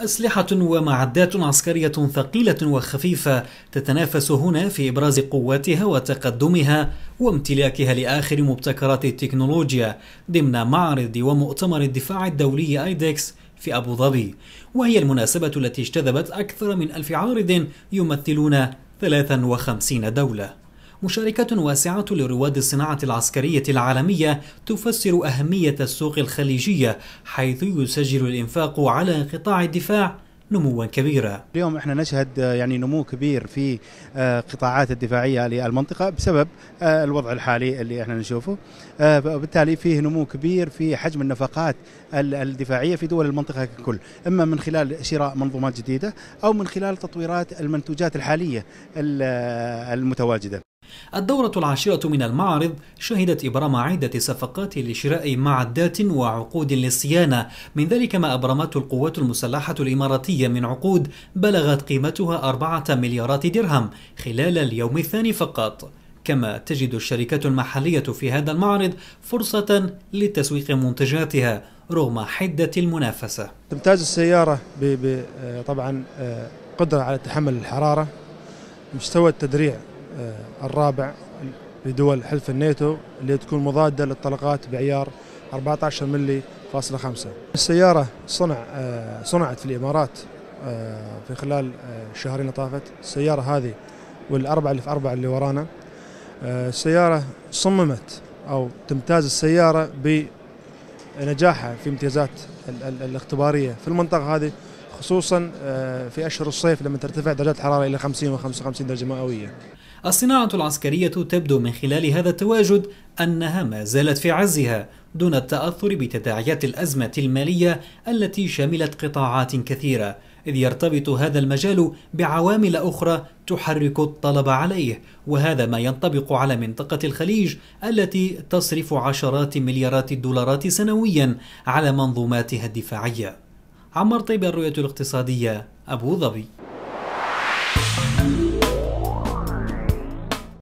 أسلحة ومعدات عسكرية ثقيلة وخفيفة تتنافس هنا في إبراز قواتها وتقدمها وامتلاكها لآخر مبتكرات التكنولوجيا ضمن معرض ومؤتمر الدفاع الدولي أيدكس في أبو ظبي وهي المناسبة التي اجتذبت أكثر من ألف عارض يمثلون 53 دولة مشاركة واسعة لرواد الصناعة العسكرية العالمية تفسر أهمية السوق الخليجية حيث يسجل الإنفاق على قطاع الدفاع نموا كبيرا اليوم احنا نشهد يعني نمو كبير في آه، قطاعات الدفاعيه للمنطقه بسبب آه، الوضع الحالي اللي احنا نشوفه آه، وبالتالي فيه نمو كبير في حجم النفقات الدفاعيه في دول المنطقه ككل اما من خلال شراء منظومات جديده او من خلال تطويرات المنتوجات الحاليه المتواجده الدورة العاشرة من المعرض شهدت إبرام عدة صفقات لشراء معدات وعقود للصيانة من ذلك ما أبرمته القوات المسلحة الإماراتية من عقود بلغت قيمتها أربعة مليارات درهم خلال اليوم الثاني فقط كما تجد الشركات المحلية في هذا المعرض فرصة لتسويق منتجاتها رغم حدة المنافسة تمتاز السيارة طبعا آه، قدرة على تحمل الحرارة مستوى التدريع آه، الرابع لدول حلف الناتو اللي تكون مضادة للطلقات بعيار 14 ملي فاصلة 5 السيارة صنع آه، صنعت في الإمارات آه، في خلال شهرين اللي طافت السيارة هذه والأربعة اللي في أربعة اللي ورانا السيارة صممت أو تمتاز السيارة بنجاحها في امتيازات الاختبارية في المنطقة هذه خصوصا في أشهر الصيف لما ترتفع درجات الحرارة إلى 50 و 55 درجة مئوية الصناعة العسكرية تبدو من خلال هذا التواجد أنها ما زالت في عزها دون التأثر بتداعيات الأزمة المالية التي شملت قطاعات كثيرة إذ يرتبط هذا المجال بعوامل أخرى تحرك الطلب عليه وهذا ما ينطبق على منطقة الخليج التي تصرف عشرات مليارات الدولارات سنويا على منظوماتها الدفاعية عمار طيب الرؤية الاقتصادية أبو ظبي